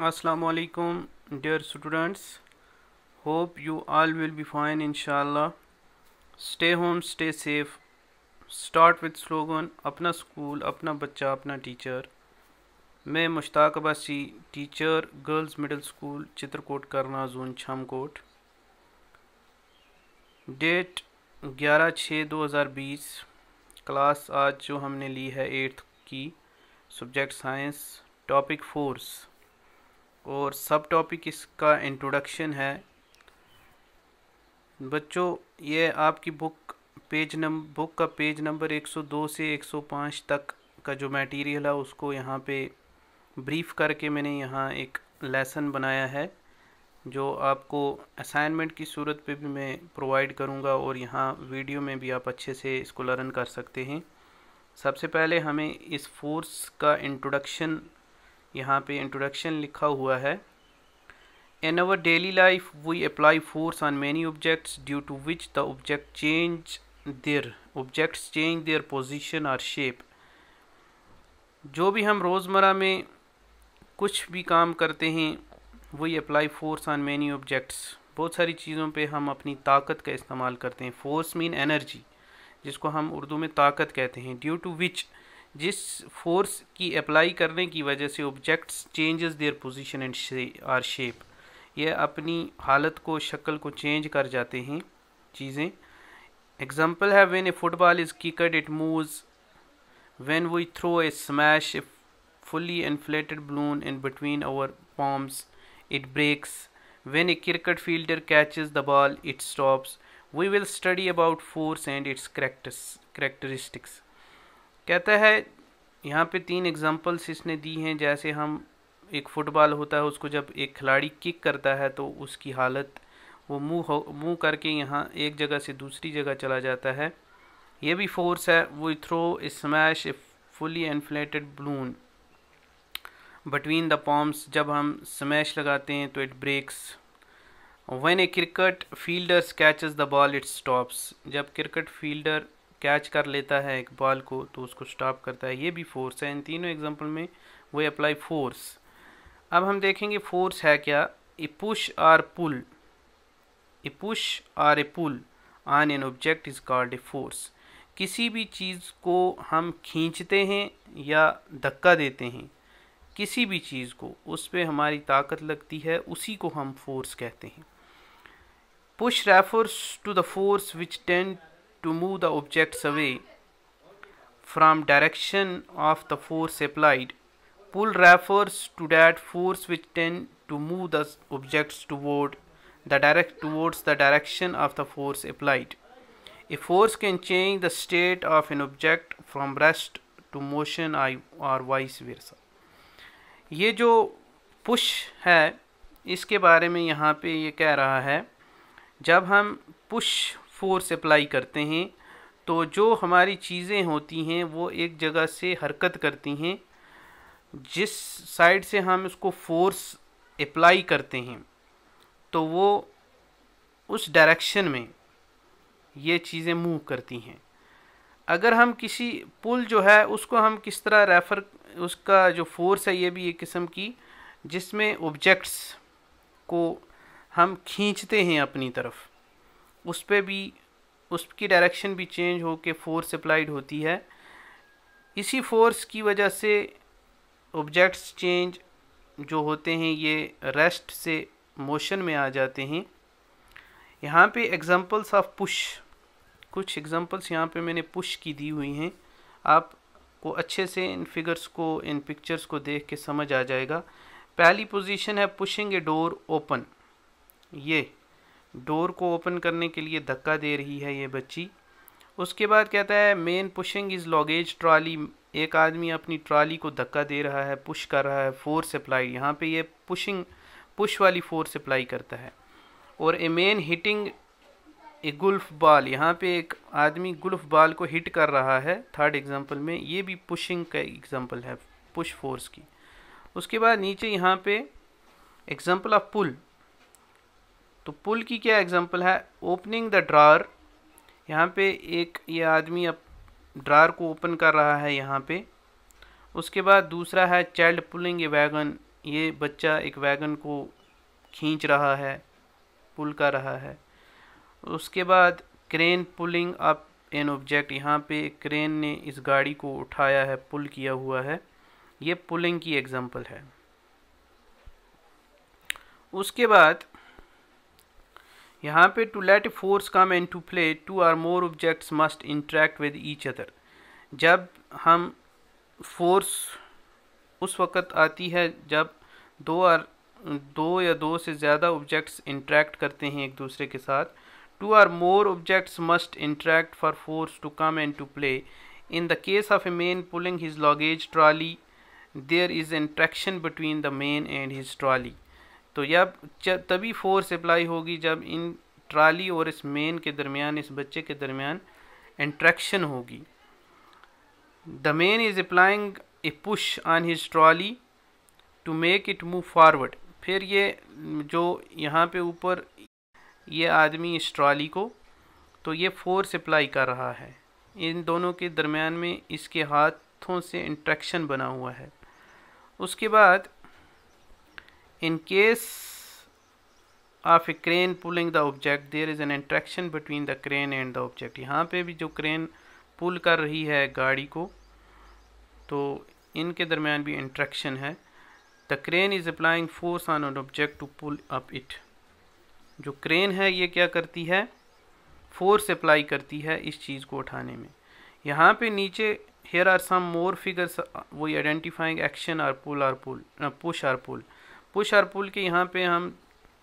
Assalamualaikum dear students hope you all will be fine inshallah stay home stay safe start with slogan अपना school अपना बच्चा अपना teacher मैं Mushtaq Abbasi teacher girls middle school Chitrakot करना zone छामकोट date 11 छः 2020 class आज जो हमने ली है एट्थ की सब्जेक्ट साइंस टॉपिक फोर्स और सब टॉपिक इसका इंट्रोडक्शन है बच्चों ये आपकी बुक पेज नंबर बुक का पेज नंबर 102 से 105 तक का जो मटेरियल है उसको यहाँ पे ब्रीफ करके मैंने यहाँ एक लेसन बनाया है जो आपको असाइनमेंट की सूरत पे भी मैं प्रोवाइड करूँगा और यहाँ वीडियो में भी आप अच्छे से इसको लर्न कर सकते हैं सबसे पहले हमें इस फोर्स का इंट्रोडक्शन यहाँ पे इंट्रोडक्शन लिखा हुआ है in our daily life we apply force on many objects due to which the object change their objects change their position और शेप जो भी हम रोज़मर्रा में कुछ भी काम करते हैं वही apply force on many objects बहुत सारी चीज़ों पे हम अपनी ताकत का इस्तेमाल करते हैं फोर्स मीन एनर्जी जिसको हम उर्दू में ताकत कहते हैं ड्यू टू विच जिस फोर्स की अप्लाई करने की वजह से objects changes their position and or shape यह अपनी हालत को शक्ल को चेंज कर जाते हैं चीज़ें एग्जाम्पल है when a football is kicked it moves when we throw a smash a fully inflated balloon in between our palms it breaks when a cricket fielder catch the ball it stops we will study about force and its characters characteristics कहता है यहाँ पे तीन examples इसने दी हैं जैसे हम एक फुटबॉल होता है उसको जब एक खिलाड़ी किक करता है तो उसकी हालत वो मुंह हो मुंह करके यहाँ एक जगह से दूसरी जगह चला जाता है ये भी फोर्स है वो throw smash fully inflated balloon between the palms जब हम स्मैश लगाते हैं तो it breaks when a cricket fielder catches the ball it stops जब क्रिकेट फील्डर कैच कर लेता है एक बॉल को तो उसको स्टॉप करता है ये भी फोर्स है इन तीनों एग्जाम्पल में वे अप्लाई फोर्स अब हम देखेंगे फोर्स है क्या a push or pull a push or a pull on an object is called a force किसी भी चीज़ को हम खींचते हैं या धक्का देते हैं किसी भी चीज़ को उस पर हमारी ताकत लगती है उसी को हम फोर्स कहते हैं push refers to the force which tend to move the objects away from direction of the force applied. Pull refers to that force which tend to move the objects toward the direct towards the direction of the force applied. A force can change the state of an object from rest to motion or vice versa. ये जो push है इसके बारे में यहाँ पे ये कह रहा है जब हम push फ़ोर्स अप्लाई करते हैं तो जो हमारी चीज़ें होती हैं वो एक जगह से हरकत करती हैं जिस साइड से हम इसको फोर्स अप्लाई करते हैं तो वो उस डायरेक्शन में ये चीज़ें मूव करती हैं अगर हम किसी पुल जो है उसको हम किस तरह रेफ़र उसका जो फोर्स है ये भी एक किस्म की जिसमें ऑब्जेक्ट्स को हम खींचते हैं अपनी तरफ उस पर भी उसकी डायरेक्शन भी चेंज हो के फोर्स अप्लाइड होती है इसी फोर्स की वजह से ऑब्जेक्ट्स चेंज जो होते हैं ये रेस्ट से मोशन में आ जाते हैं यहाँ पे एग्जांपल्स ऑफ पुश कुछ एग्जांपल्स यहाँ पे मैंने पुश की दी हुई हैं आप अच्छे से इन फिगर्स को इन पिक्चर्स को देख के समझ आ जाएगा पहली पोजीशन है पुशिंग ए डोर ओपन ये डोर को ओपन करने के लिए धक्का दे रही है ये बच्ची उसके बाद कहता है man pushing is luggage trolley एक आदमी अपनी ट्रॉली को धक्का दे रहा है पुश कर रहा है फोर्स अप्लाई यहाँ पे ये पुशिंग पुश वाली फोर्स अप्लाई करता है और a man hitting a golf ball यहाँ पे एक आदमी गुल्फ बॉल को हिट कर रहा है थर्ड एग्जांपल में ये भी पुशिंग का एग्जांपल है पुश फोर्स की उसके बाद नीचे यहाँ पे एग्जांपल ऑफ पुल तो पुल की क्या एग्जांपल है ओपनिंग द ड्रार यहाँ पे एक ये आदमी अब ड्रार को ओपन कर रहा है यहाँ पे उसके बाद दूसरा है चाइल्ड पुलिंग ए वैगन ये बच्चा एक वैगन को खींच रहा है पुल कर रहा है उसके बाद crane pulling up an object यहाँ पे क्रेन ने इस गाड़ी को उठाया है पुल किया हुआ है ये पुलिंग की एग्जांपल है उसके बाद यहाँ पे to let force come and to play two or more objects must interact with each other जब हम फोर्स उस वक़्त आती है जब दो आर दो या दो से ज़्यादा ऑब्जेक्ट्स इंट्रैक्ट करते हैं एक दूसरे के साथ two or more objects must interact for force to come and to play in the case of a man pulling his luggage trolley there is interaction between the man and his trolley तो यह तभी force apply होगी जब इन trolley और इस main के दरमियान इस बच्चे के दरमियान इंट्रैक्शन होगी the man is applying a push on his trolley to make it move forward फिर ये जो यहाँ पे ऊपर ये आदमी इस ट्रॉली को तो ये फोर्स अप्लाई कर रहा है इन दोनों के दरमियान में इसके हाथों से इंट्रैक्शन बना हुआ है उसके बाद in case of a crane pulling the object there is an interaction between the crane and the object यहाँ पे भी जो क्रेन पुल कर रही है गाड़ी को तो इनके दरमियान भी इंट्रैक्शन है the crane is applying force on an object to pull up it जो क्रेन है ये क्या करती है फोर्स अप्लाई करती है इस चीज़ को उठाने में यहाँ पे नीचे here are some more figures वो identifying action or pull or pull push or pull push और पुल के यहाँ पे हम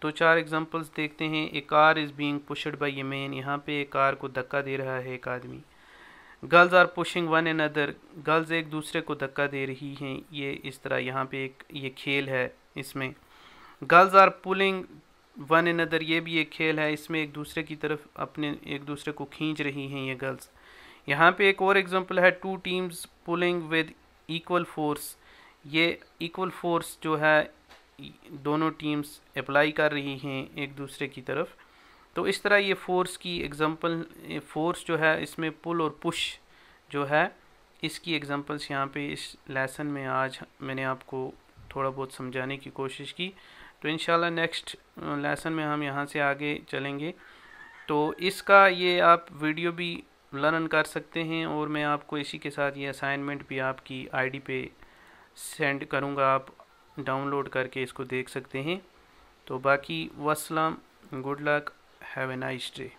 दो चार एग्जांपल्स देखते हैं a car is being pushed by a man यहाँ पे एक कार को धक्का दे रहा है एक आदमी girls are pushing one another girls एक दूसरे को धक्का दे रही हैं ये इस तरह यहाँ पे एक ये खेल है इसमें girls are pulling one another ये भी एक खेल है इसमें एक दूसरे की तरफ अपने एक दूसरे को खींच रही हैं ये गर्ल्स यहाँ पे एक और एग्जांपल है two teams pulling with equal force ये इक्वल फोर्स जो है दोनों टीम्स अप्लाई कर रही हैं एक दूसरे की तरफ तो इस तरह ये फोर्स की एग्ज़ाम्पल फोर्स जो है इसमें पुल और पुश जो है इसकी एग्ज़ाम्पल्स यहाँ पे इस लेसन में आज मैंने आपको थोड़ा बहुत समझाने की कोशिश की तो इन नेक्स्ट लेसन में हम यहाँ से आगे चलेंगे तो इसका ये आप वीडियो भी लर्न कर सकते हैं और मैं आपको इसी के साथ ये असाइनमेंट भी आपकी आईडी पे सेंड करूँगा आप डाउनलोड करके इसको देख सकते हैं तो बाकी वसलाम good luck have a nice day